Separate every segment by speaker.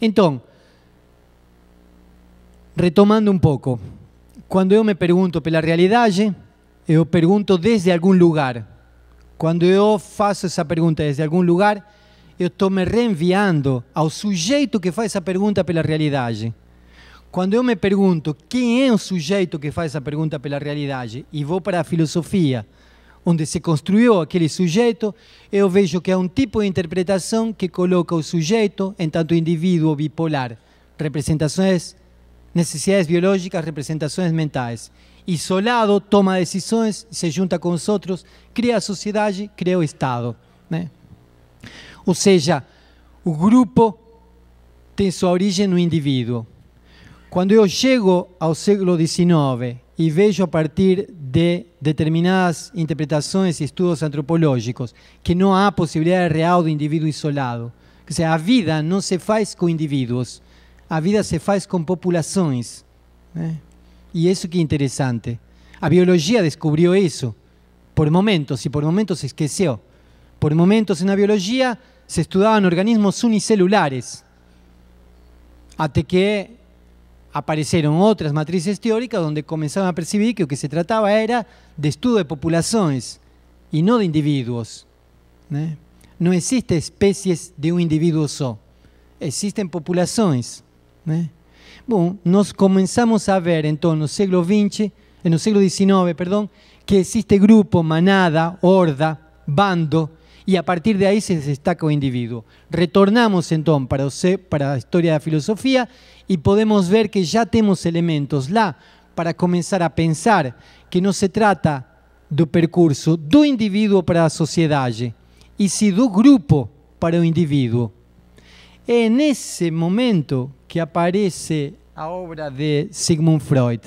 Speaker 1: Então, retomando um pouco, quando eu me pergunto pela realidade, eu pergunto desde algum lugar. Quando eu faço essa pergunta desde algum lugar, eu estou me reenviando ao sujeito que faz essa pergunta pela realidade. Quando eu me pergunto quem é o sujeito que faz essa pergunta pela realidade e vou para a filosofia, onde se construiu aquele sujeito, eu vejo que é um tipo de interpretação que coloca o sujeito enquanto indivíduo bipolar, representações, necessidades biológicas, representações mentais. Isolado, toma decisões, se junta com os outros, cria a sociedade, cria o Estado. Né? Ou seja, o grupo tem sua origem no indivíduo. Quando eu chego ao século XIX y bello a partir de determinadas interpretaciones y estudios antropológicos, que no posibilidad de real de individuo isolado. O sea, la vida no se hace con individuos, la vida se faz con poblaciones. ¿eh? Y eso qué que La La descubrió eso. eso por momentos y por momentos se olvidó. Por momentos en la biología se estudiaban organismos unicelulares, hasta que aparecieron otras matrices teóricas donde comenzaron a percibir que lo que se trataba era de estudio de poblaciones y no de individuos. ¿eh? No existe especies de un individuo solo, existen poblaciones. ¿eh? Nos nos comenzamos a ver, en el siglo XX, los siglos XIX, perdón, que existe grupo, manada, horda, bando, y a partir de ahí se destaca un individuo. Retornamos, entonces para, la historia historia de filosofía y podemos ver que ya tenemos elementos lá para comenzar a pensar que no se trata do percurso do indivíduo para a sociedade e sim do grupo para o indivíduo. É nesse momento que aparece a obra de Sigmund Freud,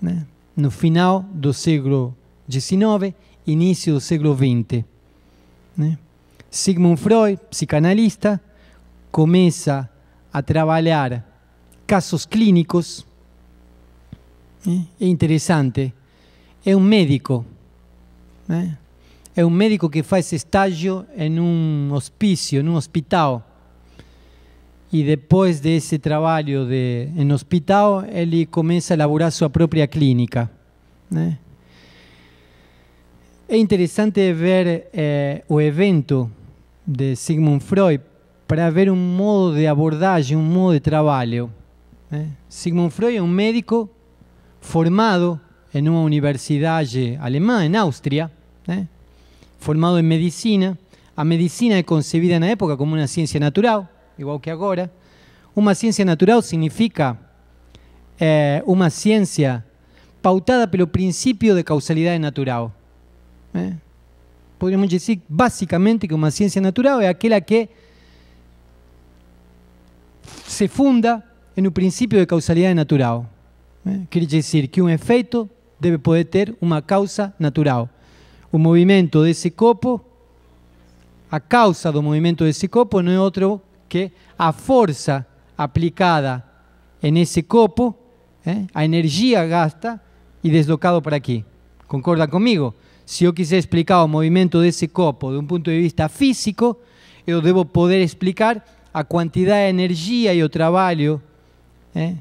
Speaker 1: né, no final do século XIX, início do século XX. Né, Sigmund Freud, psicanalista, começa a trabalhar casos clínicos. É ¿eh? interessante. É um médico. Né? É um médico que faz estágio em um hospício, em um hospital. E depois desse trabalho de, em hospital, ele começa a elaborar sua própria clínica. Né? ¿eh? É interessante ver eh, o evento de Sigmund Freud para ver um modo de abordagem, um modo de trabalho. ¿eh? Sigmund Freud es un médico formado en una universidad alemana, en Austria, ¿eh? formado en medicina. A medicina es concebida en la época como una ciencia natural, igual que ahora. Una ciencia natural significa eh, una ciencia pautada por el principio de causalidad natural. Podríamos decir básicamente que una ciencia natural es aquella que se funda em um princípio de causalidade natural. ¿eh? Quer dizer que um efeito deve poder ter uma causa natural. O movimento desse copo a causa do movimento desse copo não é outro que a força aplicada nesse copo ¿eh? a energia gasta e deslocado para aqui. Concorda comigo? Se eu quiser explicar o movimento desse copo de um ponto de vista físico, eu devo poder explicar a quantidade de energia e o trabalho ¿eh?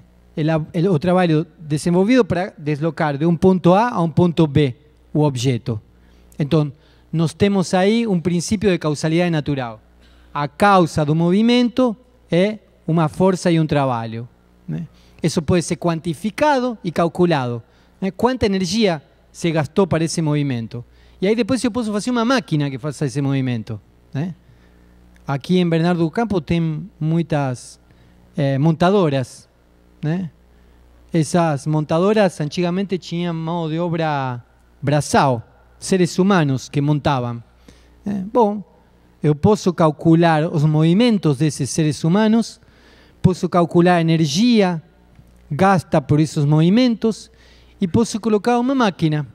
Speaker 1: o trabalho desenvolvido para deslocar de um ponto A a um ponto B o objeto. Então, nós temos aí um princípio de causalidade natural. A causa do movimento é ¿eh? uma força e um trabalho. Né? ¿eh? Isso pode ser quantificado e calculado. Né? Quanta energia se gastou para esse movimento? E aí depois eu posso fazer uma máquina que faça esse movimento. Né? Aqui em Bernardo do Campo tem muitas é, montadoras né? Essas montadoras antigamente tinham mão de obra braçal, seres humanos que montavam. É, ¿eh? bom, eu posso calcular os movimentos desses seres humanos, posso calcular a energia gasta por esses movimentos e posso colocar uma máquina.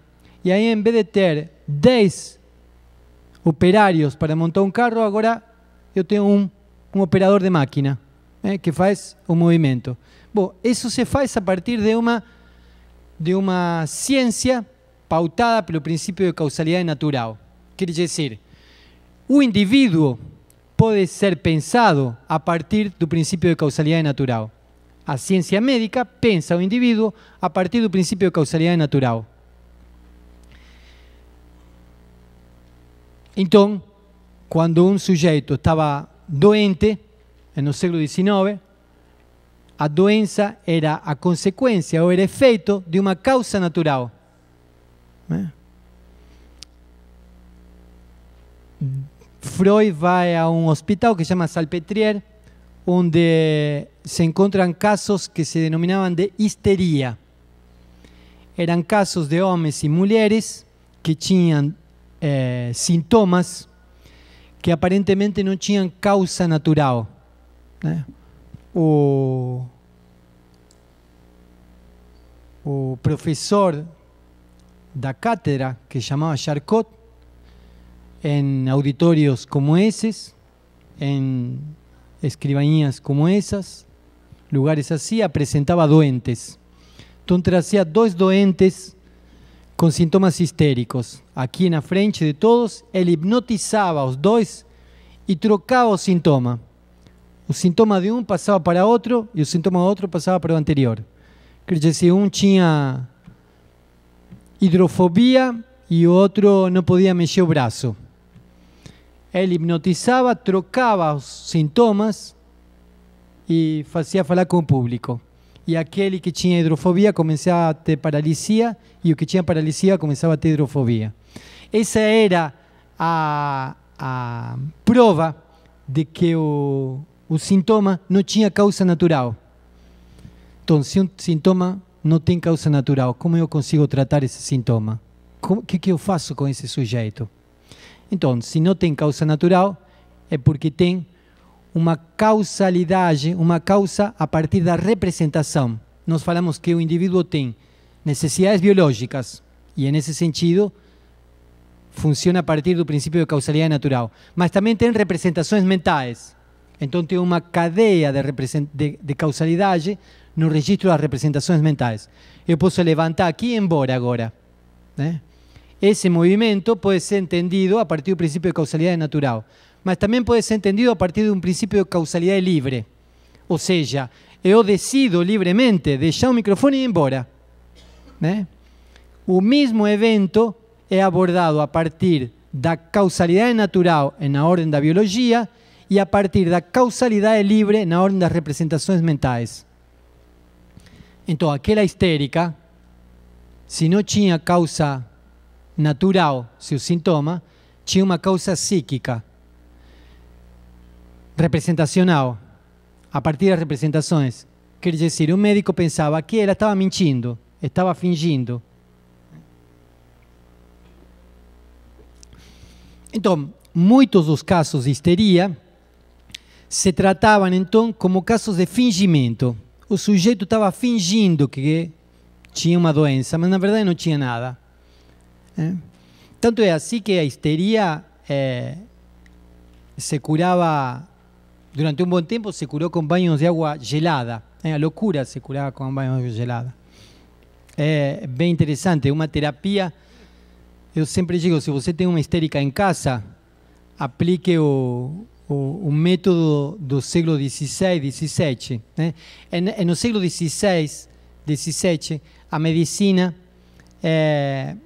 Speaker 1: E aí, em vez de ter 10 operários para montar um carro, agora eu tenho um, um operador de máquina ¿eh? que faz o movimento. Bom, isso se faz a partir de uma, de uma ciência pautada pelo princípio de causalidade natural. Quer dizer, o indivíduo pode ser pensado a partir do princípio de causalidade natural. A ciência médica pensa o indivíduo a partir do princípio de causalidade natural. Então, quando um sujeito estava doente, no século XIX, a doença era a consequência ou era efeito de uma causa natural. Né? Freud vai a um hospital que se chama Salpetrier, onde se encontram casos que se denominavam de histeria. Eram casos de homens e mulheres que tinham eh, sintomas que aparentemente não tinham causa natural. Né? o, profesor de da cátedra que llamaba Charcot en auditorios como esos, en escribanías como esas, lugares así, presentaba doentes. Entonces hacía dos doentes con síntomas histéricos. Aquí, en la frente de todos, él hipnotizaba os dos y trocaba síntomas O sintoma de um passava para outro e o sintoma do outro passava para o anterior. Quer dizer, se um tinha hidrofobia e o outro não podia mexer o braço. Ele hipnotizava, trocava os sintomas e fazia falar com o público. E aquele que tinha hidrofobia começava a ter paralisia e o que tinha paralisia começava a ter hidrofobia. Essa era a, a prova de que o, o sintoma não tinha causa natural. Então, se um sintoma não tem causa natural, como eu consigo tratar esse sintoma? O que, que eu faço com esse sujeito? Então, se não tem causa natural, é porque tem uma causalidade, uma causa a partir da representação. Nós falamos que o indivíduo tem necessidades biológicas, e nesse sentido funciona a partir do princípio de causalidade natural, mas também tem representações mentais. Então tem uma cadeia de, de, de causalidade no registro das representações mentais. Eu posso levantar aqui e ir embora agora. Né? Esse movimento pode ser entendido a partir do princípio de causalidade natural, mas também pode ser entendido a partir de um princípio de causalidade livre. Ou seja, eu decido livremente deixar o microfone e ir embora. Né? O mesmo evento é abordado a partir da causalidade natural na ordem da biologia e a partir da causalidade livre na ordem das representações mentais. Então, aquela histérica, se não tinha causa natural, seu sintoma, tinha uma causa psíquica, representacional, a partir das representações. Quer dizer, o médico pensava que ela estava mentindo, estava fingindo. Então, muitos dos casos de histeria se tratavam então como casos de fingimento. O sujeito estava fingindo que tinha uma doença, mas na verdade não tinha nada. Né? Tanto é assim que a histeria eh, se curava durante um bom tempo, se curou com banhos de água gelada. É, a loucura se curava com banhos de água gelada. É bem interessante, uma terapia. Eu sempre digo, se você tem uma histérica em casa, aplique o, o, o método do século XVI, XVII. Né? E, e no século XVI, XVII, a medicina, é,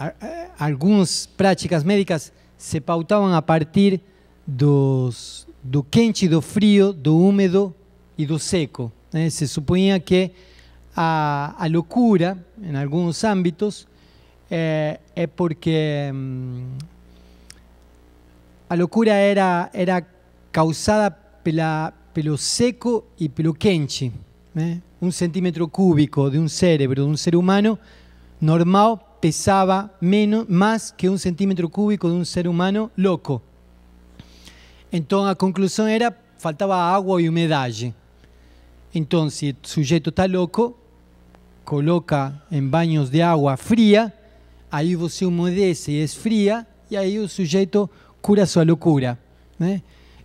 Speaker 1: eh, algumas práticas médicas se pautavam a partir dos, do quente, do frio, do úmido e do seco. Né? Se supunha que a, a loucura, em alguns âmbitos, é, eh, é porque hum, a loucura era, era causada pela, pelo seco e pelo quente. ¿eh? Né? Um centímetro cúbico de um cérebro de um ser humano normal pesava menos, mais que um centímetro cúbico de um ser humano louco. Então a conclusão era faltava água e umidade. Então, se o sujeito está louco, coloca em banhos de água fria, aí você umedece e esfria, e aí o sujeito Cura sua loucura. Né?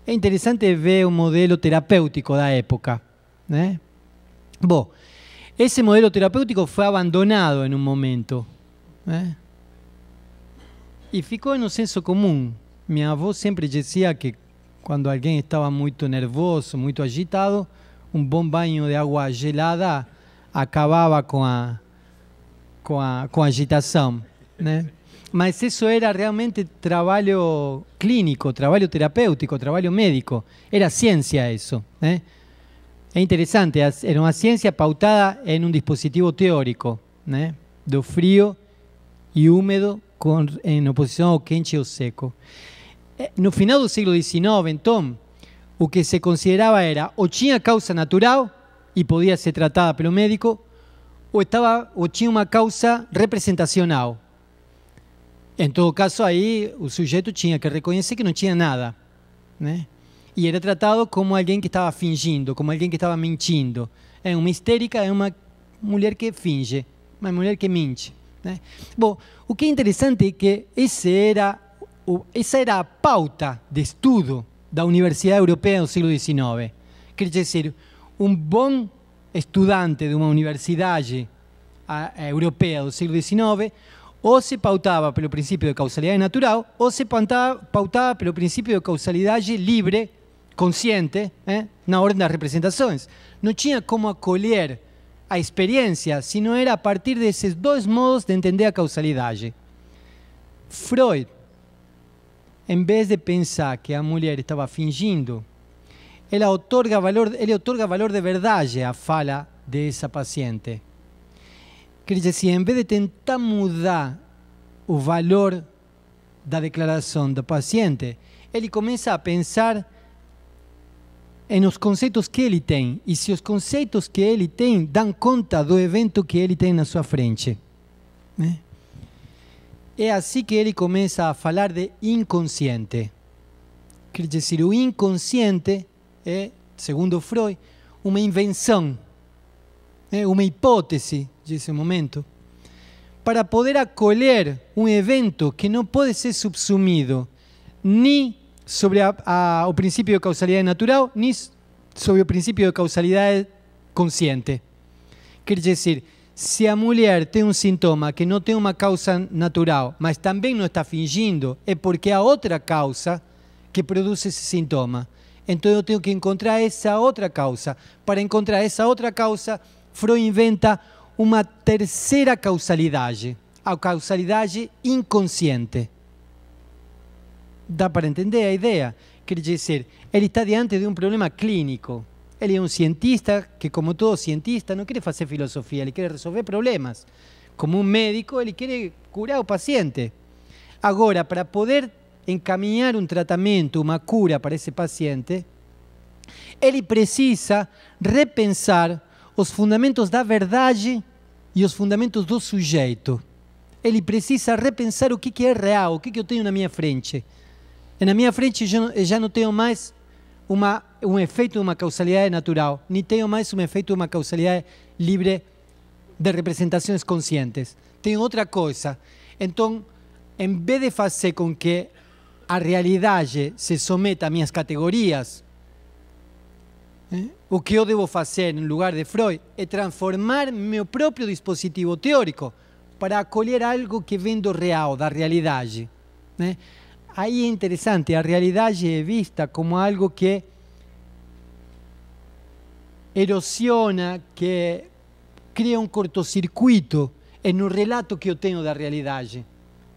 Speaker 1: ¿eh? É interessante ver o um modelo terapêutico da época. Né? ¿eh? Bom, esse modelo terapêutico foi abandonado em um momento. Né? E ficou no senso comum. Minha avó sempre dizia que quando alguém estava muito nervoso, muito agitado, um bom banho de água gelada acabava com a, com a, com a agitação. Né? ¿eh? Mas isso era realmente trabalho clínico, trabalho terapêutico, trabalho médico. Era ciencia isso. É ¿eh? interessante, era uma ciência pautada em um dispositivo teórico, né? do frio e úmido com, em oposição ao eh, quente e ao seco. No final do século XIX, então, o que se considerava era ou tinha causa natural e podia ser tratada pelo médico, ou, estava, ou tinha uma causa representacional, em todo caso, aí o sujeito tinha que reconhecer que não tinha nada, né? E era tratado como alguém que estava fingindo, como alguém que estava mentindo. É uma histérica, é uma mulher que finge, uma mulher que mente. Né? Bom, o que é interessante é que esse era, essa era a pauta de estudo da Universidade Europeia do século XIX. Quer dizer, um bom estudante de uma universidade europeia do século XIX ou se pautava pelo princípio de causalidade natural ou se pautava pelo princípio de causalidade livre, consciente, eh, na ordem das representações. Não tinha como acolher a experiência se não era a partir desses dois modos de entender a causalidade. Freud, em vez de pensar que a mulher estava fingindo, ele otorga valor, ele otorga valor de verdade à fala dessa paciente. Quer dizer, se em vez de tentar mudar o valor da declaração do paciente, ele começa a pensar nos conceitos que ele tem e se os conceitos que ele tem dão conta do evento que ele tem na sua frente. Né? É assim que ele começa a falar de inconsciente. Quer dizer, o inconsciente é, segundo Freud, uma invenção, é ¿eh? uma hipótese de ese momento, para poder acolher um evento que não pode ser subsumido ni sobre o princípio de causalidade natural, ni sobre o princípio de causalidade consciente. Quer dizer, se a mulher tem um sintoma que não tem uma causa natural, mas também não está fingindo, é porque há outra causa que produz esse sintoma. Então eu tenho que encontrar essa outra causa. Para encontrar essa outra causa, Freud inventa uma terceira causalidade, a causalidade inconsciente. Dá para entender a ideia? Quer dizer, ele está diante de um problema clínico. Ele é um cientista que, como todo cientista, não quer fazer filosofia, ele quer resolver problemas. Como um médico, ele quer curar o paciente. Agora, para poder encaminhar um tratamento, uma cura para esse paciente, ele precisa repensar os fundamentos da verdade e os fundamentos do sujeito. Ele precisa repensar o que é real, o que eu tenho na minha frente. E na minha frente eu já não tenho mais uma, um efeito de uma causalidade natural, nem tenho mais um efeito de uma causalidade livre de representações conscientes. Tenho outra coisa. Então, em vez de fazer com que a realidade se someta a minhas categorias, o que eu devo fazer em lugar de Freud é transformar meu próprio dispositivo teórico para acolher algo que vem do real, da realidade. Né? Aí é interessante, a realidade é vista como algo que erosiona, que cria um cortocircuito em no relato que eu tenho da realidade.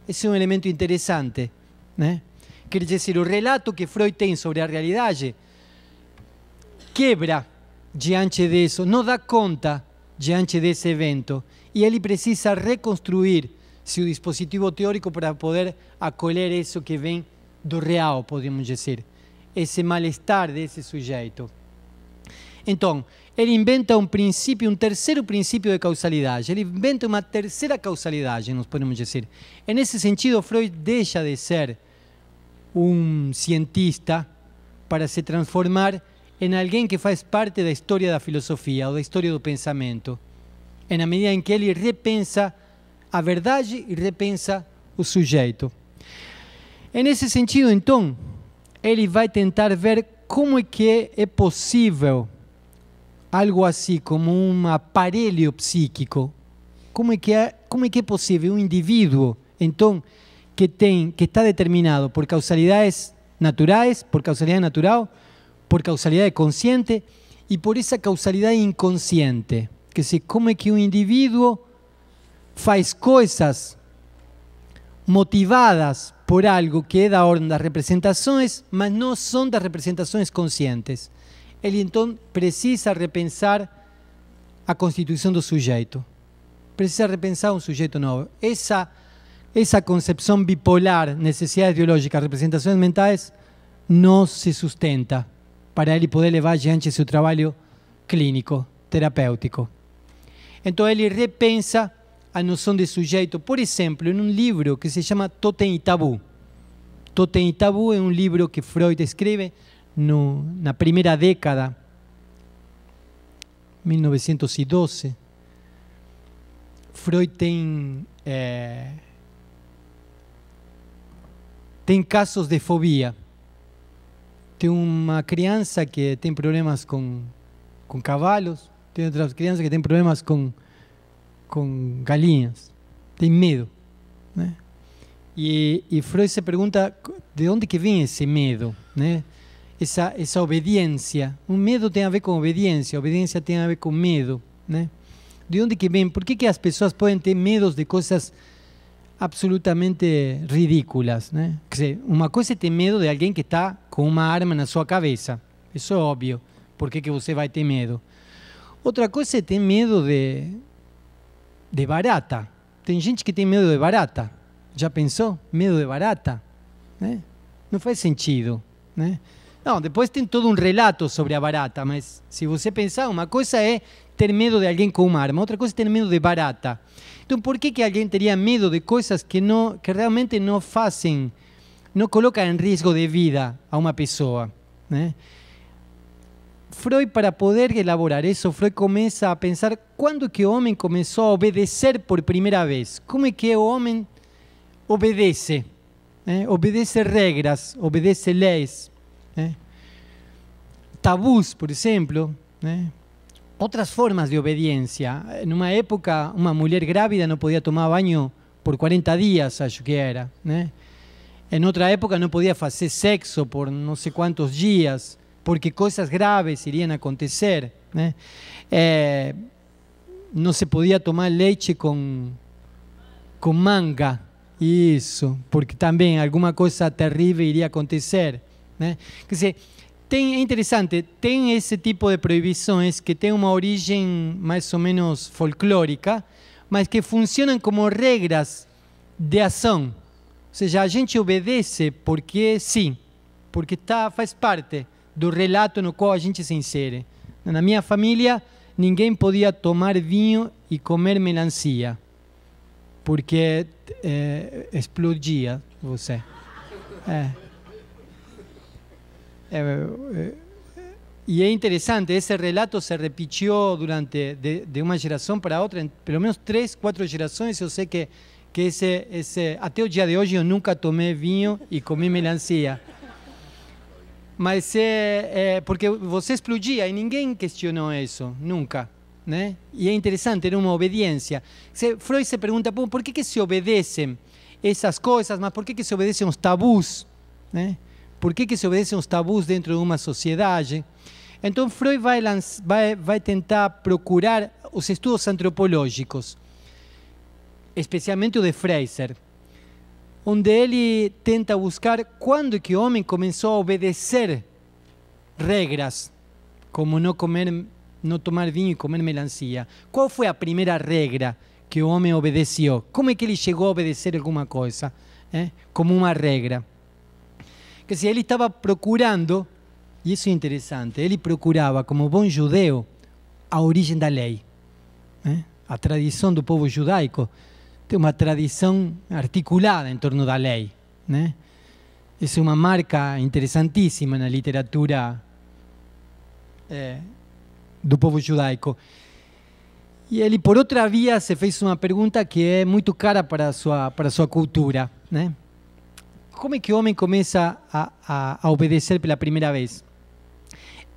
Speaker 1: Esse é um elemento interessante. Né? Quer dizer, o relato que Freud tem sobre a realidade quebra diante disso, não dá conta diante desse evento. E ele precisa reconstruir seu dispositivo teórico para poder acolher isso que vem do real, podemos dizer, esse mal-estar desse sujeito. Então, ele inventa um princípio, um terceiro princípio de causalidade. Ele inventa uma terceira causalidade, nos podemos dizer. En esse sentido, Freud deixa de ser um cientista para se transformar em alguém que faz parte da história da filosofia ou da história do pensamento, na medida em que ele repensa a verdade e repensa o sujeito. E nesse sentido, então, ele vai tentar ver como é que é possível algo assim como um aparelho psíquico. Como é que é, como é que é possível um indivíduo, então, que tem que está determinado por causalidades naturais, por causalidade natural, por causalidade consciente e por essa causalidade inconsciente, que se come é que um individuo faz coisas motivadas por algo que é da ordem das representações, mas não são das representações conscientes. Ele então precisa repensar a constituição do sujeito. Precisa repensar um sujeito novo. Essa essa concepção bipolar, necessidades biológicas, representações mentais, não se sustenta para ele poder levar adiante seu trabalho clínico, terapêutico. Então ele repensa a noção de sujeito, por exemplo, em um livro que se chama Totem e Tabu. Totem e Tabu é um livro que Freud escreve no, na primeira década, 1912. Freud tem, é, eh, tem casos de fobia tem uma criança que tem problemas com, com cavalos, tem outras crianças que têm problemas com, com galinhas, tem medo. Né? E, e Freud se pergunta de onde que vem esse medo, né? essa, essa obediência. O medo tem a ver com obediência, a obediência tem a ver com medo. Né? De onde que vem? Por que, que as pessoas podem ter medos de coisas absolutamente ridículas. Né? uma coisa é ter medo de alguém que está com uma arma na sua cabeça. Isso é óbvio. Por que, que você vai ter medo? Outra coisa é ter medo de, de barata. Tem gente que tem medo de barata. Já pensou? Medo de barata? Né? ¿eh? Não faz sentido. Né? ¿eh? Não, depois tem todo um relato sobre a barata, mas se você pensar, uma coisa é ter medo de alguém com uma arma, outra coisa é ter medo de barata. Então, por que, que alguém teria medo de coisas que, não, que realmente não fazem, não colocam em risco de vida a uma pessoa? Né? Eh? Freud, para poder elaborar isso, Freud começa a pensar quando que o homem começou a obedecer por primeira vez. Como é que o homem obedece? Né? Obedece regras, obedece leis. Né? Eh? tabus, por exemplo, né? outras formas de obediência. Numa época, uma mulher grávida não podia tomar banho por 40 dias, acho que era. Né? Em outra época, não podia fazer sexo por não sei quantos dias, porque coisas graves iriam acontecer. Né? É, eh, não se podia tomar leite com, com manga. Isso, porque também alguma coisa terrível iria acontecer. Né? Quer dizer, tem, é interessante, tem esse tipo de proibições que tem uma origem mais ou menos folclórica, mas que funcionam como regras de ação. Ou seja, a gente obedece porque sim, porque tá, faz parte do relato no qual a gente se insere. Na minha família, ninguém podia tomar vinho e comer melancia, porque é, eh, explodia você. É. Eh, eh, y es interesante, ese relato se repitió durante de, de una generación para otra, en por lo menos tres, cuatro generaciones. Yo sé que, que ese, ese, até el día de hoy yo nunca tomé vino y comí melancia. Mas é, é, porque você explodia e ninguém questionou isso, nunca. Né? E é interessante, era uma obediência. Se, Freud se pergunta por que, que se obedecem essas coisas, mas por que, que se obedecem os tabus? Né? por que, que se obedecem os tabus dentro de uma sociedade. Eh? Então Freud vai, vai, vai tentar procurar os estudos antropológicos, especialmente o de Fraser, onde ele tenta buscar quando que o homem começou a obedecer regras, como não comer, não tomar vinho e comer melancia. Qual foi a primeira regra que o homem obedeceu? Como é que ele chegou a obedecer alguma coisa? É? Eh? Como uma regra que se ele estava procurando, e isso é interessante, ele procurava, como bom judeu, a origem da lei. Né? ¿eh? A tradição do povo judaico tem uma tradição articulada em torno da lei. Né? ¿eh? isso é uma marca interessantíssima na literatura é, do povo judaico. E ele, por outra via, se fez uma pergunta que é muito cara para a sua, para a sua cultura. Né? ¿Cómo es que el hombre comienza a, a, por obedecer primera primera vez?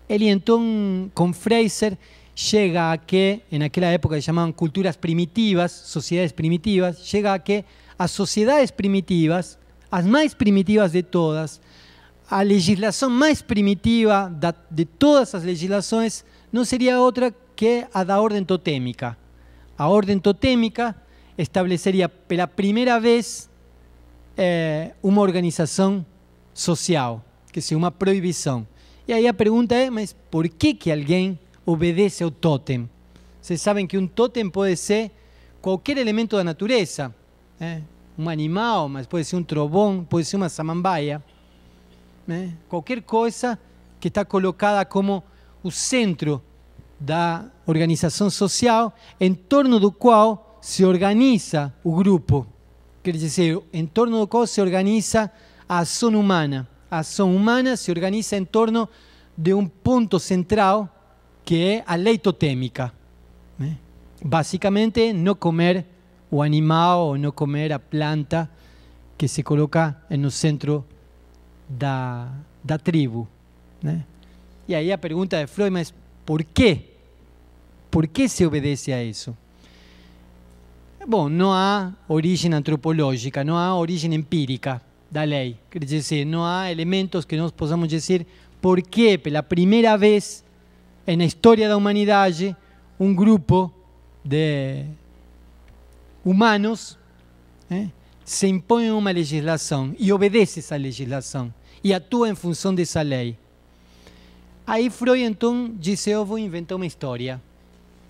Speaker 1: y entonces, con Fraser, llega a que, en aquella época se llamaban culturas primitivas, sociedades primitivas, llega a que a sociedades primitivas, las más primitivas de todas, a legislación más primitiva de todas las legislaciones, no sería otra que a la orden totémica. A orden totémica establecería la primera vez é, uma organização social, que seja uma proibição. E aí a pergunta é, mas por que, que alguém obedece ao totem? Vocês sabem que um totem pode ser qualquer elemento da natureza, né? um animal, mas pode ser um trovão, pode ser uma samambaia, né? qualquer coisa que está colocada como o centro da organização social em torno do qual se organiza o grupo. Quer dizer, em torno do qual se organiza a ação humana. A ação humana se organiza em torno de um ponto central que é a lei totêmica. Né? ¿eh? Basicamente, não comer o animal ou não comer a planta que se coloca no centro da, da tribo. Né? E ¿eh? aí a pergunta de Freud, é por quê? Por que se obedece a isso? Eh, Bom, não há origem antropológica, não há origem empírica da lei. Quer dizer, não há elementos que nós possamos dizer por que, pela primeira vez na história da humanidade, um grupo de humanos eh, se impõe uma legislação e obedece essa legislação e atua em função dessa lei. Aí Freud então disse: Eu vou inventar uma história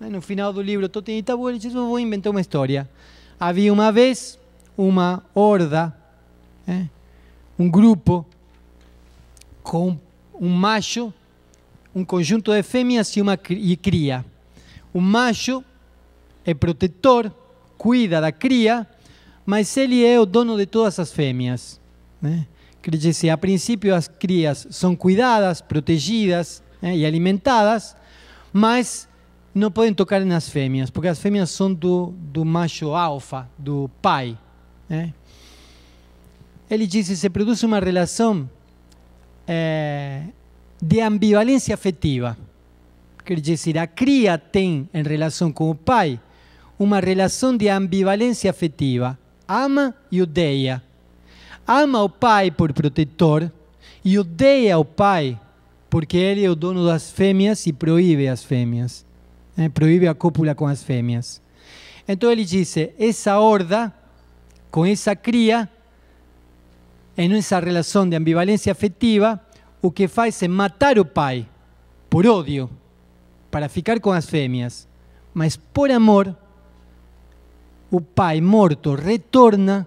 Speaker 1: no final do livro Totem e Tabu, diz, eu vou inventar uma história. Havia uma vez uma horda, ¿eh? um grupo com um macho, um conjunto de fêmeas e uma e cria. O macho é protetor, cuida da cria, mas ele é o dono de todas as fêmeas. Né? ¿eh? a princípio as crias são cuidadas, protegidas né, ¿eh? e alimentadas, mas não podem tocar nas fêmeas, porque as fêmeas são do, do macho alfa, do pai. Né? ¿eh? Ele disse: se produz uma relação é, eh, de ambivalência afetiva. Quer dizer, a cria tem, em relação com o pai, uma relação de ambivalência afetiva. Ama e odeia. Ama o pai por protetor e odeia o pai porque ele é o dono das fêmeas e proíbe as fêmeas né? Eh, proíbe a cópula com as fêmeas. Então ele disse: essa horda, com essa cria, em essa relação de ambivalência afetiva, o que faz é matar o pai por ódio, para ficar com as fêmeas. Mas por amor, o pai morto retorna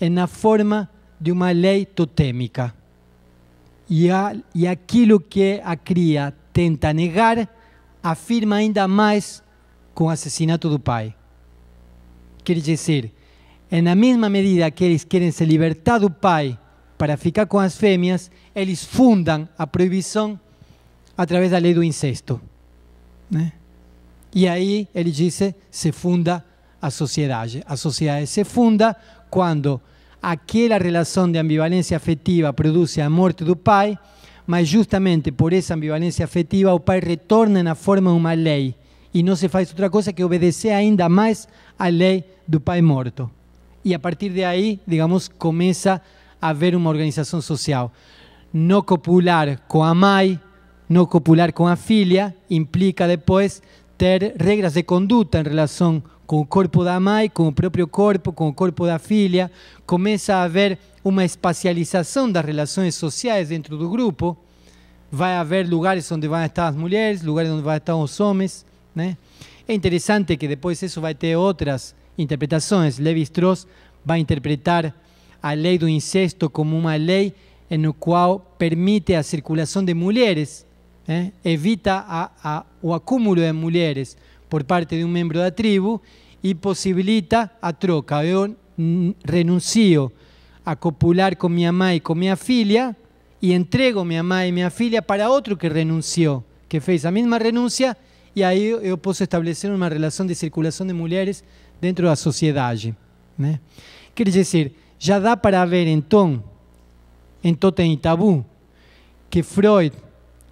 Speaker 1: na forma de uma lei totêmica. E, a, e aquilo que a cria tenta negar afirma ainda mais com o assassinato do pai. Quer dizer, na mesma medida que eles querem se libertar do pai para ficar com as fêmeas, eles fundam a proibição através da lei do incesto. Né? E aí, ele disse, se funda a sociedade. A sociedade se funda quando aquela relação de ambivalência afetiva produz a morte do pai mas justamente por essa ambivalência afetiva o pai retorna na forma de uma lei e não se faz outra coisa que obedecer ainda mais à lei do pai morto. E a partir de aí, digamos, começa a haver uma organização social. Não copular com a mãe, não copular com a filha, implica depois ter regras de conduta em relação com o corpo da mãe, com o próprio corpo, com o corpo da filha. Começa a haver uma espacialização das relações sociais dentro do grupo. Vai haver lugares onde vão estar as mulheres, lugares onde vão estar os homens. Né? É interessante que depois isso vai ter outras interpretações. Levi-Strauss vai interpretar a lei do incesto como uma lei no qual permite a circulação de mulheres, né? evita a, a, o acúmulo de mulheres por parte de um membro da tribo e possibilita a troca. Eu mm, renuncio a copular com minha mãe e com minha filha e entrego minha mãe e minha filha para outro que renunciou, que fez a mesma renúncia, e aí eu posso estabelecer uma relação de circulação de mulheres dentro ¿eh? da sociedade. Quer dizer, já dá para ver então, em Totem e Tabu, que Freud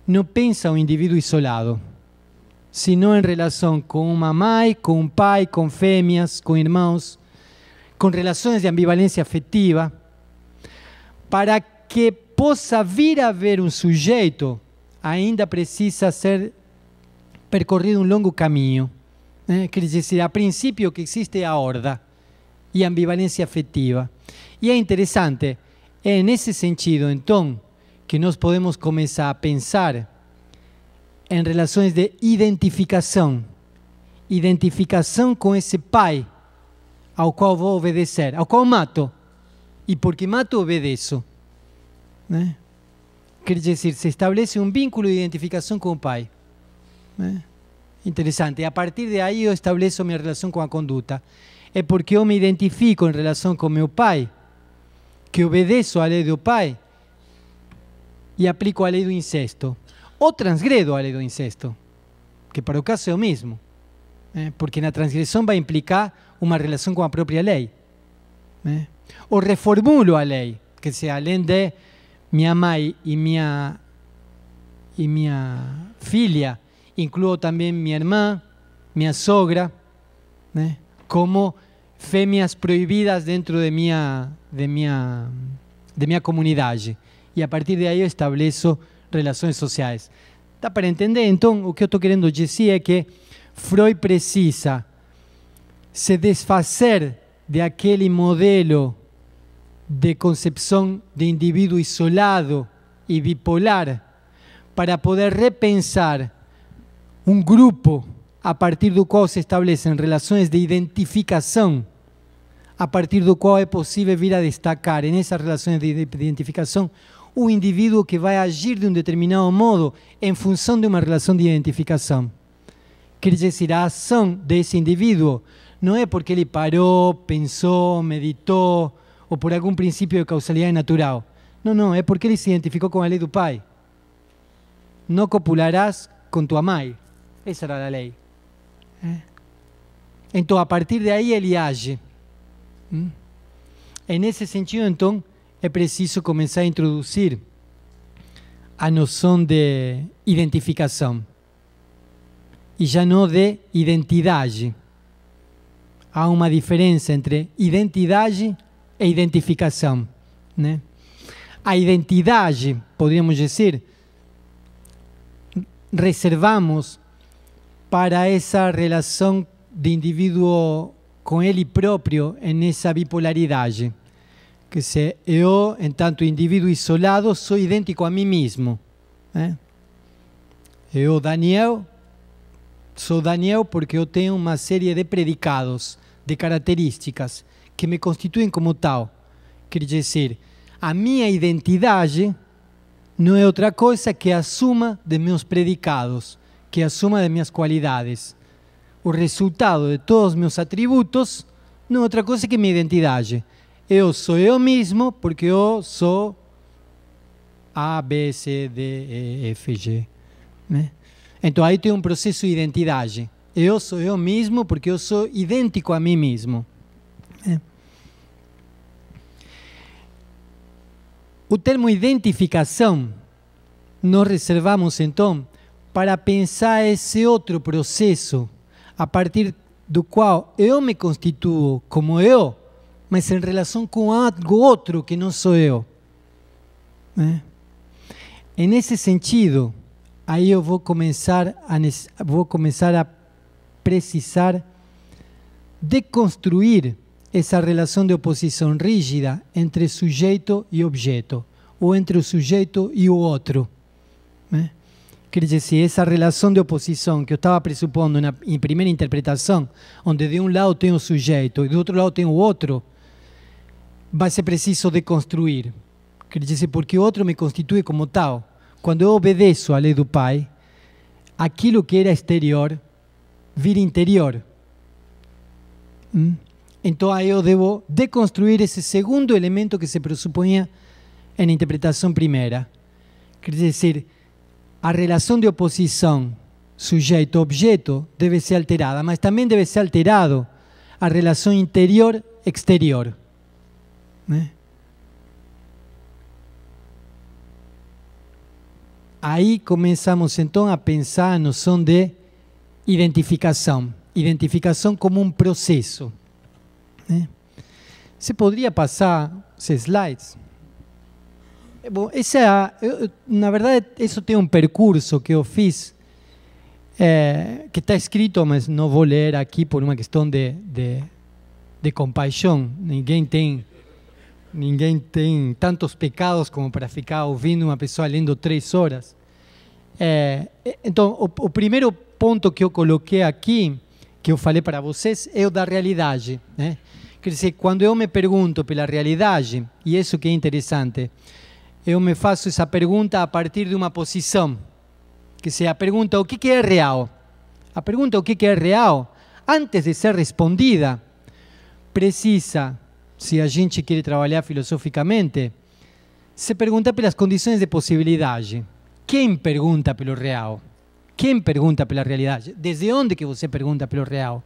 Speaker 1: não pensa um indivíduo isolado, senão em relação com uma mãe, com um pai, com fêmeas, com irmãos, com relações de ambivalência afetiva para que possa vir a haver um sujeito, ainda precisa ser percorrido um longo caminho. Né? Eh? Quer dizer, a princípio que existe a horda e a ambivalência afetiva. E é interessante, é nesse sentido, então, que nós podemos começar a pensar em relações de identificação. Identificação com esse pai ao qual vou obedecer, ao qual mato, y porque mato obedeço. Né? ¿Eh? Quer dizer, se estabelece um vínculo de identificação com o pai. ¿Eh? Interessante. E A partir de aí eu estabeleço minha relação com a conduta. É porque eu me identifico em relação com meu pai, que obedeço à lei do pai e aplico a lei do incesto. Ou transgredo a lei do incesto, que para o caso é o mesmo. ¿eh? Porque na transgressão vai implicar uma relação com a própria lei ou reformulo a lei. que se além de minha mãe e minha, e minha filha, incluo também minha irmã, minha sogra, né? como fêmeas proibidas dentro de minha, de, minha, de minha comunidade. E a partir daí eu estabeleço relações sociais. Dá para entender? Então, o que eu estou querendo dizer é que Freud precisa se desfazer de aquel modelo de concepción de individuo isolado y bipolar para poder repensar un grupo a partir del cual se establecen relaciones de identificación, a partir del cual es posible vir a destacar en esas relaciones de identificación un individuo que va a agir de un determinado modo en función de una relación de identificación. Quiere decir, la acción de ese individuo no es porque ele paró, pensó, meditó o por algún principio de causalidad natural. No, no, es porque él se identificó con la ley do pai. No copularás con tu amai. Esa era la ley. ¿Eh? Entonces, a partir de ahí, él age. ¿Mm? En ese sentido, entonces, es preciso comenzar a introducir a noción de identificación y ya no de identidad há uma diferença entre identidade e identificação. Né? A identidade, poderíamos dizer, reservamos para essa relação de indivíduo com ele próprio, nessa bipolaridade. Que se eu, enquanto indivíduo isolado, sou idêntico a mim mesmo. Né? Eu, Daniel, sou Daniel porque eu tenho uma série de predicados de características que me constituem como tal. Quer dizer, a minha identidade não é outra coisa que a suma de meus predicados, que a suma de minhas qualidades. O resultado de todos os meus atributos não é outra coisa que minha identidade. Eu sou eu mesmo porque eu sou A, B, C, D, E, F, G. Né? Então aí tem um processo de identidade. Eu sou eu mesmo porque eu sou idêntico a mim mesmo. É. O termo identificação nós reservamos então para pensar esse outro processo a partir do qual eu me constituo como eu, mas em relação com algo outro que não sou eu. É. E nesse sentido, aí eu vou começar a, vou começar a precisar deconstruir essa relação de oposição rígida entre sujeito e objeto, ou entre o sujeito e o outro. Né? ¿Eh? Quer dizer, se essa relação de oposição que eu estava pressupondo na em primeira interpretação, onde de um lado tem o sujeito e do outro lado tem o outro, vai ser preciso deconstruir. Quer dizer, porque o outro me constitui como tal. Quando eu obedeço à lei do Pai, aquilo que era exterior vir interior. ¿Mm? Então aí eu devo deconstruir esse segundo elemento que se pressupunha na interpretação primeira. Quer dizer, a relação de oposição sujeito-objeto deve ser alterada, mas também deve ser alterado a relação interior-exterior. ¿Eh? Aí começamos então a pensar a noção de identificação. Identificação como um processo. Né? Você poderia passar os slides? É bom, essa, é eu, na verdade, isso tem um percurso que eu fiz, é, que está escrito, mas não vou ler aqui por uma questão de, de, de compaixão. Ninguém tem ninguém tem tantos pecados como para ficar ouvindo uma pessoa lendo três horas. É, então, o, o primeiro ponto que eu coloquei aqui, que eu falei para vocês, é o da realidade. Né? Quer dizer, quando eu me pergunto pela realidade, e isso que é interessante, eu me faço essa pergunta a partir de uma posição. Que seja a pergunta o que é real? A pergunta o que é real, antes de ser respondida, precisa, se a gente quer trabalhar filosoficamente, se perguntar pelas condições de possibilidade. Quem pergunta pelo real? quem pergunta pela realidade? Desde onde que você pergunta pelo real?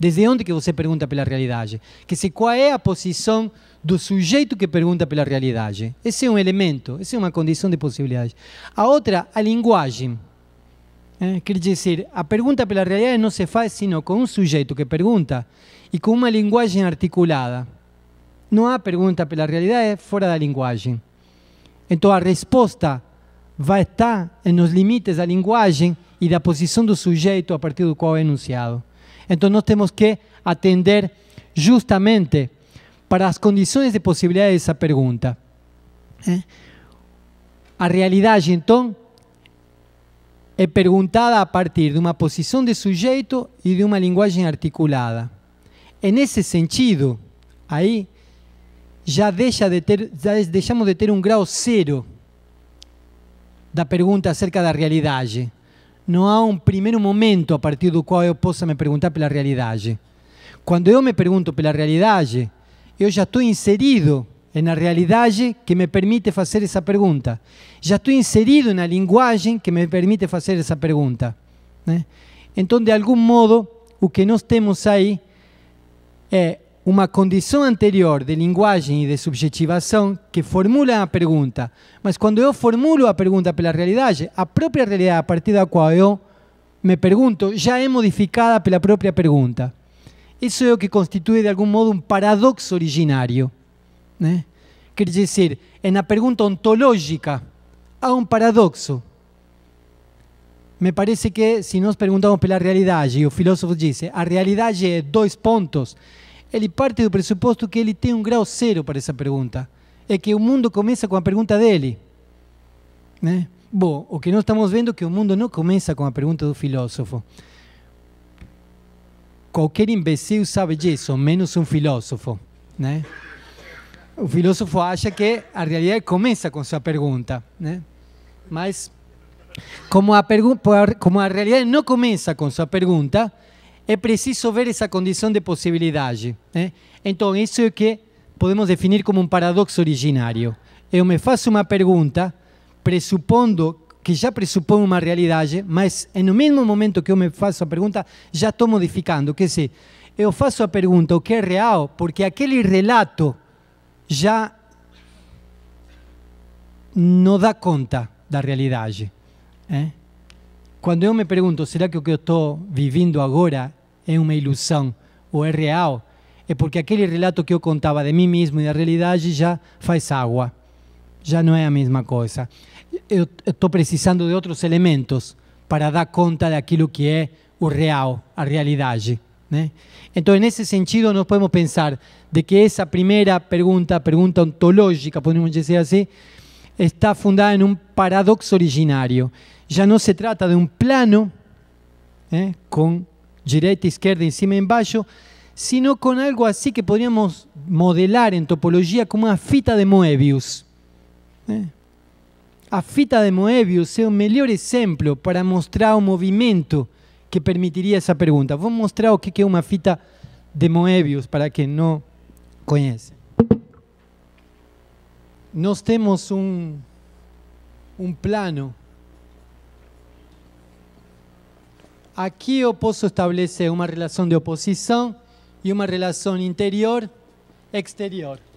Speaker 1: Desde onde que você pergunta pela realidade? Que se qual é a posição do sujeito que pergunta pela realidade? Esse é um elemento, essa é uma condição de possibilidade. A outra, a linguagem. É, eh, quer dizer, a pergunta pela realidade não se faz sino com um sujeito que pergunta e com uma linguagem articulada. Não há pergunta pela realidade fora da linguagem. Então a resposta vai estar nos limites da linguagem e da posição do sujeito a partir do qual é enunciado. Então, nós temos que atender justamente para as condições de possibilidade dessa pergunta. ¿Eh? A realidade, então, é perguntada a partir de uma posição de sujeito e de uma linguagem articulada. En esse sentido, aí já de ter, já deixamos de ter um grau zero da pergunta acerca da realidade não há um primeiro momento a partir do qual eu possa me perguntar pela realidade. Quando eu me pergunto pela realidade, eu já estou inserido na realidade que me permite fazer essa pergunta. Já estou inserido na linguagem que me permite fazer essa pergunta. Né? Então, de algum modo, o que nós temos aí é uma condição anterior de linguagem e de subjetivação que formula a pergunta. Mas quando eu formulo a pergunta pela realidade, a própria realidade a partir da qual eu me pergunto já é modificada pela própria pergunta. Isso é o que constitui, de algum modo, um paradoxo originário. Né? Quer dizer, em é na pergunta ontológica há um paradoxo. Me parece que, se nós perguntamos pela realidade, e o filósofo diz, a realidade é dois pontos, ele parte do pressuposto que ele tem um grau zero para essa pergunta. É que o mundo começa com a pergunta dele. Né? Bom, o que nós estamos vendo é que o mundo não começa com a pergunta do filósofo. Qualquer imbecil sabe disso, menos um filósofo. Né? O filósofo acha que a realidade começa com sua pergunta. Né? Mas, como a, como a realidade não começa com sua pergunta, é preciso ver essa condição de possibilidade. Né? Então, isso é o que podemos definir como um paradoxo originário. Eu me faço uma pergunta, pressupondo que já pressupõe uma realidade, mas eh, no mesmo momento que eu me faço a pergunta, já estou modificando. Quer dizer, eu faço a pergunta o que é real, porque aquele relato já não dá conta da realidade. É? Quando eu me pergunto, será que o que eu estou vivendo agora é uma ilusão ou é real? É porque aquele relato que eu contava de mim mesmo e da realidade já faz água. Já não é a mesma coisa. Eu estou precisando de outros elementos para dar conta daquilo que é o real, a realidade. Né? Então, nesse sentido, nós podemos pensar de que essa primeira pergunta, pergunta ontológica, podemos dizer assim, está fundada en un paradoxo originario. Ya no se trata de un plano ¿eh? con direita, izquierda encima y en sino con algo así que podríamos modelar en topología como una fita de Moebius. ¿Eh? A fita de Moebius es un mejor ejemplo para mostrar un movimiento que esa pregunta. Voy a mostrar qué que una una fita de Moebius para quien no conoce. Nos temos un plano. aquí oposo establece una relación de oposición y una relación interior-exterior.